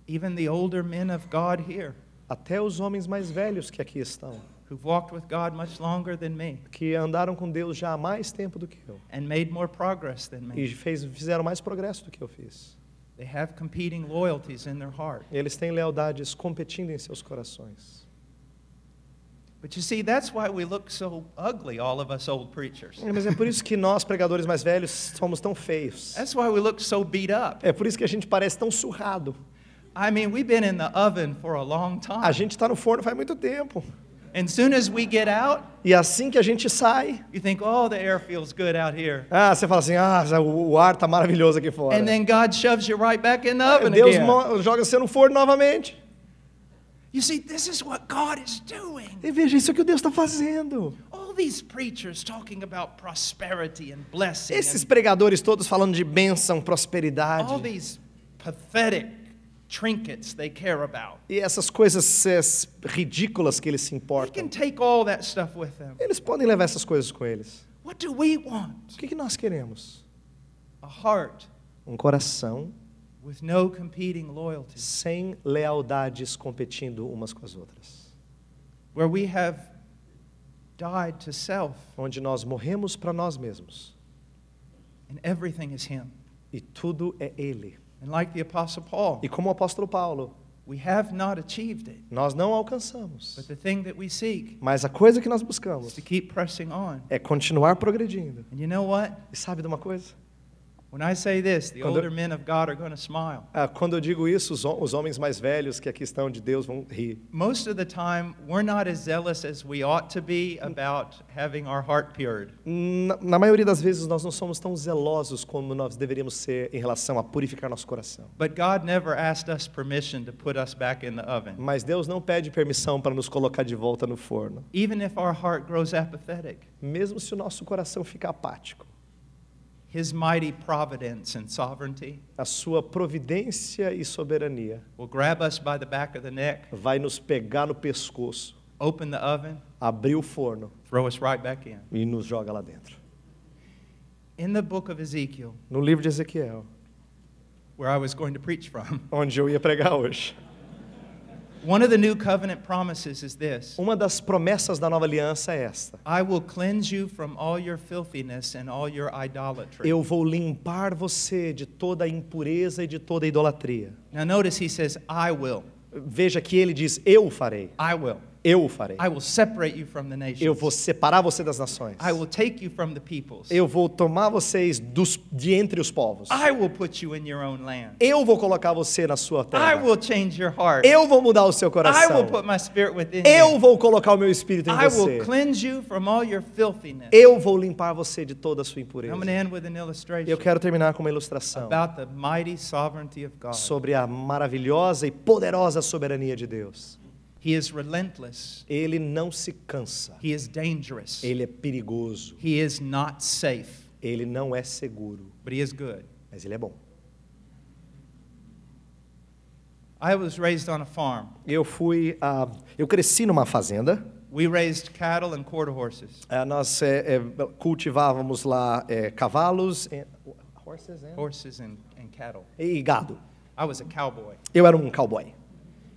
Even the older men of God here até os homens mais velhos que aqui estão, walked with God much longer than me que andaram com Deus já há mais tempo do que eu and made more progress than e fez, fizeram mais progresso do que eu fiz. They have competing loyalties in their heart. Eles têm lealdades competindo em seus corações. But you see, that's why we look so ugly, all of us old preachers. Mas é por isso que nós, pregadores mais velhos, somos tão feios. That's why we look so beat up. É por isso que a gente parece tão surrado. I mean, we've been in the oven for a long time. A gente está no forno faz muito tempo. And soon as we get out, e assim que a gente sai, you think, oh, the air feels good out here. Ah, você fala assim, ah, o ar tá maravilhoso aqui fora. And then God shoves you right back in the é, oven Deus again. joga você no forno novamente. You see, this is what God is doing. E veja isso é o que Deus está fazendo. All these preachers talking about prosperity and blessing. Esses pregadores todos falando de bênção, prosperidade. All these pathetic trinkets they care about. E essas coisas ridículas que eles se importam. They can take all that stuff with them. Eles podem levar essas coisas com eles. What do we want? O que, que nós queremos? A heart. Um coração. With no competing loyalty. Sem lealdades competindo umas com as outras. Where we have died to self. Onde nós morremos para nós mesmos. And everything is him. E tudo é ele. And like the Apostle Paul, e como o apóstolo Paulo, we have not achieved it. nós não alcançamos. But the thing that we seek Mas a coisa que nós buscamos is to keep pressing on. é continuar progredindo. And you know what? E sabe de uma coisa? quando eu digo isso, os, os, homens mais velhos que aqui estão de Deus vão rir. Most of the time, we're not as zealous as we ought to be about having our heart pure. Na, na, maioria das vezes nós não somos tão zelosos como nós deveríamos ser em relação a purificar nosso coração. But God never asked us permission to put us back in the oven. Mas Deus não pede permissão para nos colocar de volta no forno. Even if our heart grows apathetic. Mesmo se o nosso coração ficar apático. His mighty providence and sovereignty a sua providência e soberania will grab us by the back of the neck, vai nos pegar no pescoço, open the oven, abrir o forno throw us right back in. e nos joga lá dentro. In the book of Ezekiel, no livro de Ezequiel, where I was going to preach from, onde eu ia pregar hoje. Uma das promessas da nova aliança é esta. Eu vou limpar você de toda a impureza e de toda a idolatria. Now notice he says I will. Veja que ele diz eu farei. I will. Eu o farei. Eu vou separar você das nações. Eu vou tomar vocês dos, de entre os povos. Eu vou colocar você na sua terra. Eu vou mudar o seu coração. Eu vou colocar o meu espírito em você. Eu vou limpar você de toda a sua impureza. Eu quero terminar com uma ilustração sobre a maravilhosa e poderosa soberania de Deus. He is relentless. Ele não se cansa. He is dangerous. Ele é perigoso. He is not safe. Ele não é seguro. But he is good. Mas ele é bom. I was raised on a farm. Eu fui uh, eu cresci numa fazenda. We raised cattle and quarter horses. Uh, nós é, é, cultivávamos lá é, cavalos, and, é, horses, and... É? horses and, and cattle. E gado. I was a cowboy. Eu era um cowboy.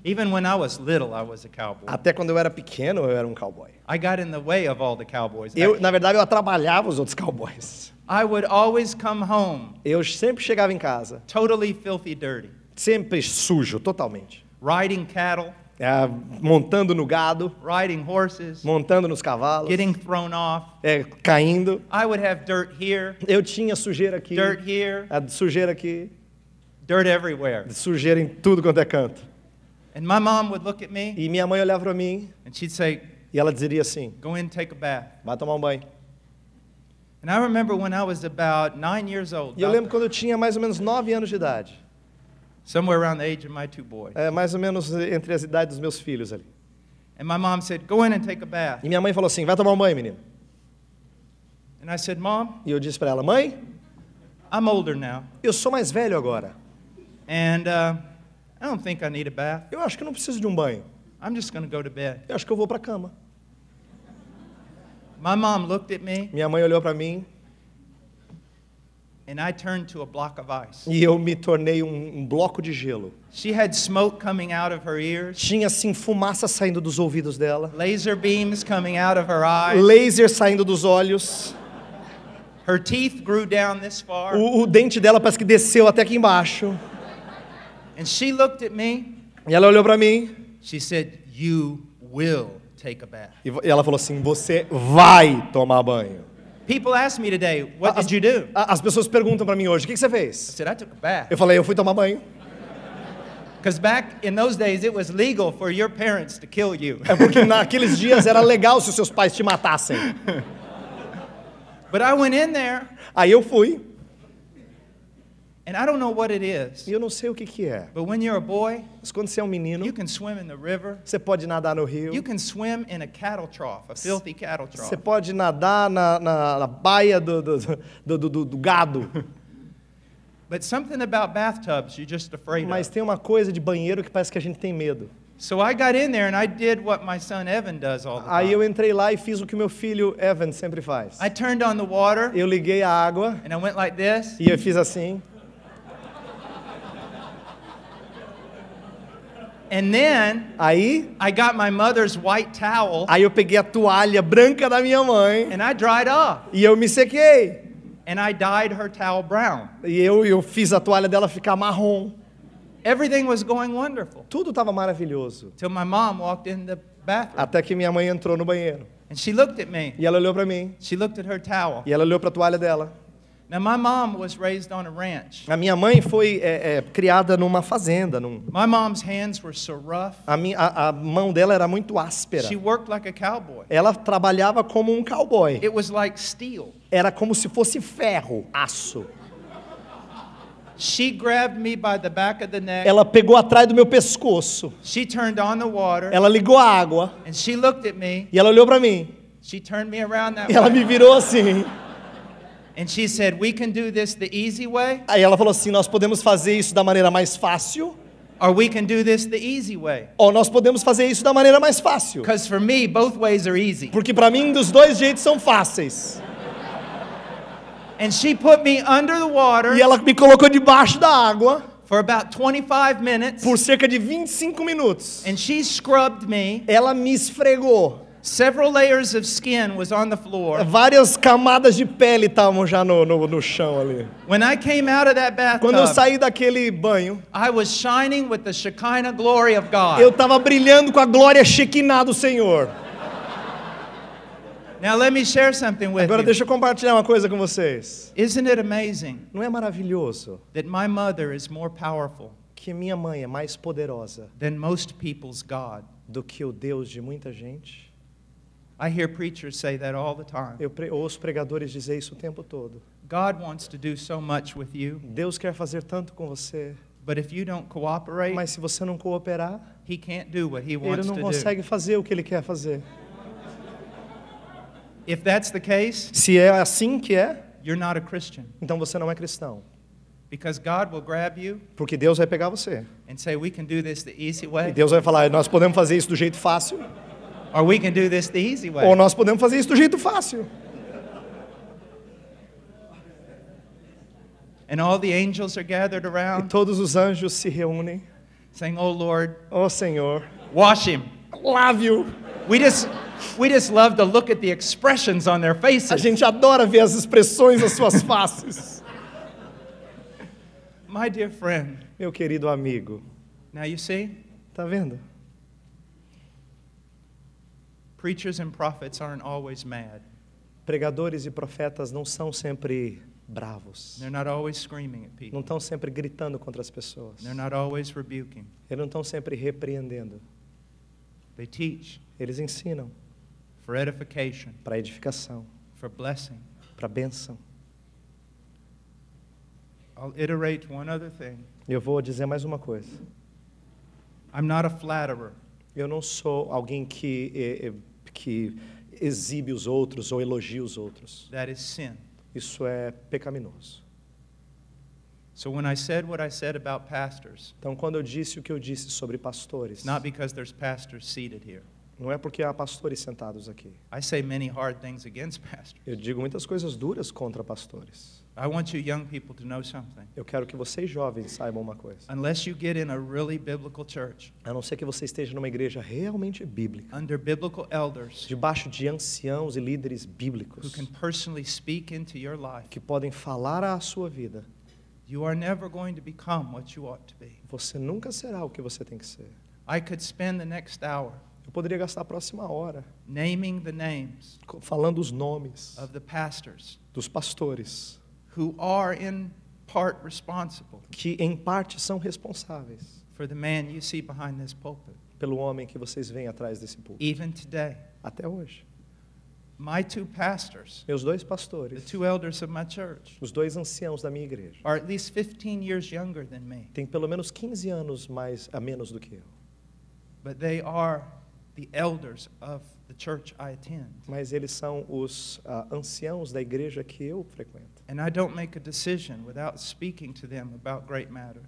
Even when I was little, I was a cowboy. Até quando eu era pequeno, eu era um cowboy. I got in the way of all the cowboys. Eu, na verdade, eu atrapalhava os outros cowboys. I would always come home. Eu sempre chegava em casa. Totally filthy dirty. Sempre sujo, totalmente. Riding cattle. É, montando no gado, riding horses, montando nos cavalos, getting thrown off, é, caindo. I would have dirt here, eu tinha sujeira aqui, dirt here, a é, sujeira aqui, dirt everywhere, sujeira em tudo quanto é canto. And my mom would look at me, E minha mãe olhava para mim and she'd say, e ela dizia assim: "Go in, take a bath." vai tomar um banho. And I remember when I was about nine years old, E eu lembro quando eu tinha mais ou menos nove anos de idade, somewhere around the age of my two boys, é, mais ou menos entre as idades dos meus filhos ali. and my mom said, "Go in and take a bath." E minha mãe falou assim: vai tomar um banho, menino. And I said, "Mom, E eu disse para ela: mãe, I'm older now, eu sou mais velho agora. and uh, I don't think I need a bath. Eu acho que não preciso de um banho. I'm just gonna go to bed. Eu acho que eu vou para a cama. My mom looked at me. Minha mãe olhou para mim. And I turned to a block of ice. E eu me tornei um, um, bloco de gelo. She had smoke coming out of her ears. Tinha assim fumaça saindo dos ouvidos dela. Laser beams coming out of her eyes. Laser saindo dos olhos. Her teeth grew down this far. O, o dente dela parece que desceu até aqui embaixo. And she looked at me. E ela olhou para mim. She said, "You will take a bath." E ela falou assim: "Você vai tomar banho." People ask me today, "What as, did you do?" As pessoas perguntam para mim hoje: "O que, que você fez?" I said, I took a bath. Eu falei: "Eu fui tomar banho." Because back in those days it was legal for your parents to kill you. É porque naqueles dias era legal se os seus pais te matassem. But I went in there. Aí eu fui. And I don't know what it is. E eu não sei o que, que é. But when you're a boy, Mas quando você é um menino, you can swim in the river. Você pode nadar no rio. You can swim in a cattle trough, a filthy cattle trough. Você pode nadar na, na, na baia do, do, do, do, do gado. But something about bathtubs you're just afraid Mas of. tem uma coisa de banheiro que parece que a gente tem medo. Aí eu entrei lá e fiz o que meu filho Evan sempre faz. I turned on the water. Eu liguei a água. And I went like this. E eu fiz assim. And then, aí, I got my mother's white towel. Aí eu peguei a toalha branca da minha mãe. And I dried up. E eu me sequei. And I dyed her towel brown. E eu eu fiz a toalha dela ficar marrom. Everything was going wonderful. Tudo estava maravilhoso. Till my mom walked in the bathroom. Até que minha mãe entrou no banheiro. And she looked at me. E ela olhou para mim. She looked at her towel. E ela olhou para a toalha dela. Now, my mom was raised on a ranch. A minha mãe foi é, é, criada numa fazenda. Num... My mom's hands were so rough. A, minha, a, a, mão dela era muito áspera. She worked like a cowboy. Ela trabalhava como um cowboy. It was like steel. Era como se fosse ferro, aço. She grabbed me by the back of the neck. Ela pegou atrás do meu pescoço. She turned on the water. Ela ligou a água. And she looked at me. E ela olhou para mim. She turned me around that e ela me virou assim. And she said, "We can do this the easy way." Aí ela falou assim, nós podemos fazer isso da maneira mais fácil. Or we can do this the easy way. Ou nós podemos fazer isso da maneira mais fácil. Because for me, both ways are easy. Porque para mim dos dois jeitos são fáceis. And she put me under the water. E ela me colocou debaixo da água. For about 25 minutes. Por cerca de 25 minutos. And she scrubbed me. Ela me esfregou. Several layers of skin was on the floor. Várias camadas de pele estavam já no, no, no chão ali. When I came out of that bathtub, Quando eu saí daquele banho, I was shining with the Shekinah glory of God. eu estava brilhando com a glória Shekinah do Senhor. Now let me share something with Agora deixa eu compartilhar uma coisa com vocês. Isn't it amazing Não é maravilhoso that my mother is more powerful que minha mãe é mais poderosa than most people's God? do que o Deus de muita gente? I hear preachers say that all the time. Eu pre ouço pregadores dizer isso o tempo todo. God wants to do so much with you. Deus quer fazer tanto com você. But if you don't cooperate, mas se você não cooperar, he can't do what he wants ele não consegue do. fazer o que ele quer fazer. If that's the case, se é assim que é, you're not a Christian. então você não é cristão. Because God will grab you Porque Deus vai pegar você. And say, We can do this the easy way. E Deus vai falar, nós podemos fazer isso do jeito fácil. Or we can do this the easy way. Ou nós podemos fazer isso do jeito fácil. And all the angels are gathered around, e todos os anjos se reúnem. Saying, "Oh Lord, oh Senhor, wash him, lave-o." We just we just love to look at the expressions on their faces. A gente adora ver as expressões das suas faces. My dear friend, meu querido amigo. Now you see? Tá vendo? Preachers and prophets aren't always mad. Pregadores e profetas não são sempre bravos. They're not always screaming at people. Não estão sempre gritando contra as pessoas. They're not always rebuking. Eles não estão sempre repreendendo. They teach. Eles ensinam. For edification. Para edificação. For blessing. Para bênção. I'll iterate one other thing. Eu vou dizer mais uma coisa. I'm not a flatterer. Eu não sou alguém que eh, eh, que exibe os outros ou elogia os outros. That is sin. Isso é pecaminoso. So when I said what I said about pastors, então quando eu disse o que eu disse sobre pastores, not because there's pastors seated here. Não é porque há pastores sentados aqui. I say many hard things against pastors. Eu digo muitas coisas duras contra pastores. I want you young people to know something. Eu quero que vocês jovens saibam uma coisa. Unless you get in a really biblical church. A não ser que você esteja numa igreja realmente bíblica. Under biblical elders. Debaixo de anciãos e líderes bíblicos. Who can personally speak into your life. Que podem falar à sua vida. You are never going to become what you ought to be. Você nunca será o que você tem que ser. I could spend the next hour. Eu poderia gastar a próxima hora naming the names falando os nomes of the pastors, dos pastores who are in part responsible que em parte são responsáveis for the man you see behind this pulpit. pelo homem que vocês veem atrás desse púlpito. Even today. Até hoje. My two pastors, meus dois pastores, the two elders of my church, os dois anciãos da minha igreja, are at least 15 years younger than me. têm pelo menos 15 anos mais a menos do que eu. But they are the elders of the church I attend. Mas eles são os uh, anciãos da igreja que eu frequento.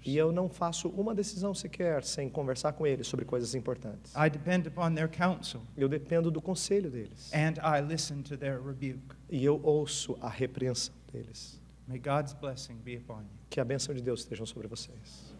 E eu não faço uma decisão sequer sem conversar com eles sobre coisas importantes. I depend upon their counsel. Eu dependo do conselho deles. And I listen to their rebuke. E eu ouço a repreensão deles. May God's blessing be upon you. Que a bênção de Deus esteja sobre vocês.